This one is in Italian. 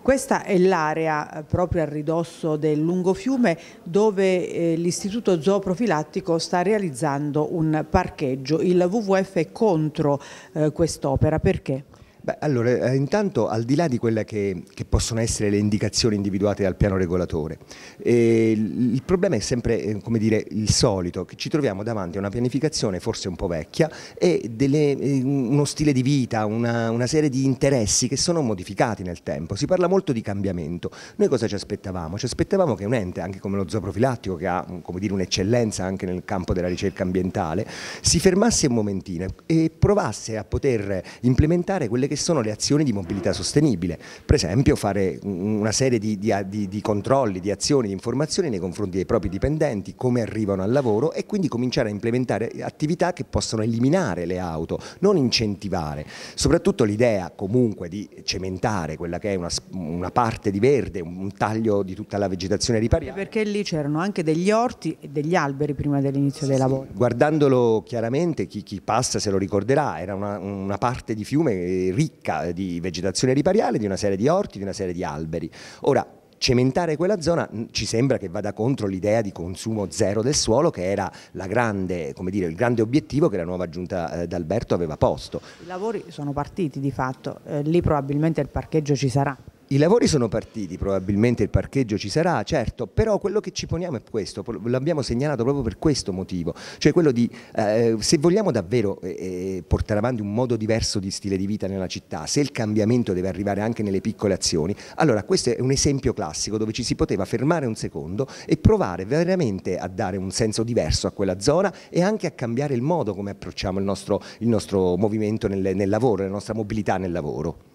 Questa è l'area eh, proprio a ridosso del lungo fiume dove eh, l'istituto zooprofilattico sta realizzando un parcheggio. Il WWF è contro eh, quest'opera, perché? Beh, allora, eh, intanto al di là di quelle che, che possono essere le indicazioni individuate dal piano regolatore, eh, il problema è sempre eh, come dire, il solito, che ci troviamo davanti a una pianificazione forse un po' vecchia e delle, eh, uno stile di vita, una, una, serie di interessi che sono modificati nel tempo. Si parla molto di cambiamento. Noi cosa ci aspettavamo? Ci aspettavamo che un ente, anche come lo zooprofilattico, che ha un'eccellenza anche nel campo della ricerca ambientale, si fermasse un momentino e provasse a poter implementare quelle che sono le azioni di mobilità sostenibile, per esempio fare una serie di, di, di, di controlli, di azioni, di informazioni nei confronti dei propri dipendenti, come arrivano al lavoro e quindi cominciare a implementare attività che possono eliminare le auto, non incentivare. Soprattutto l'idea comunque di cementare quella che è una, una parte di verde, un, taglio di tutta la vegetazione ripariata. Perché lì c'erano anche degli orti e degli alberi prima dell'inizio sì, dei lavori. Guardandolo chiaramente, chi, chi, passa se lo ricorderà, era una, una parte di fiume eh, ricca ricca di vegetazione ripariale, di una serie di orti, di una serie di alberi. Ora, cementare quella zona mm, ci sembra che vada contro l'idea di consumo zero del suolo che era grande, dire, il grande obiettivo che la nuova giunta eh, d'Alberto aveva posto. I lavori sono partiti di fatto, eh, lì probabilmente il parcheggio ci sarà. I lavori sono partiti, probabilmente il parcheggio ci sarà, certo, però quello che ci poniamo è questo, l'abbiamo segnalato proprio per questo motivo, cioè quello di, eh, se vogliamo davvero eh, eh, portare avanti un modo diverso di stile di vita nella città, se il cambiamento deve arrivare anche nelle piccole azioni, allora questo è un esempio classico dove ci si poteva fermare un secondo e provare veramente a dare un senso diverso a quella zona e anche a cambiare il modo come approcciamo il nostro, il nostro movimento nel, nel lavoro, la nostra mobilità nel lavoro.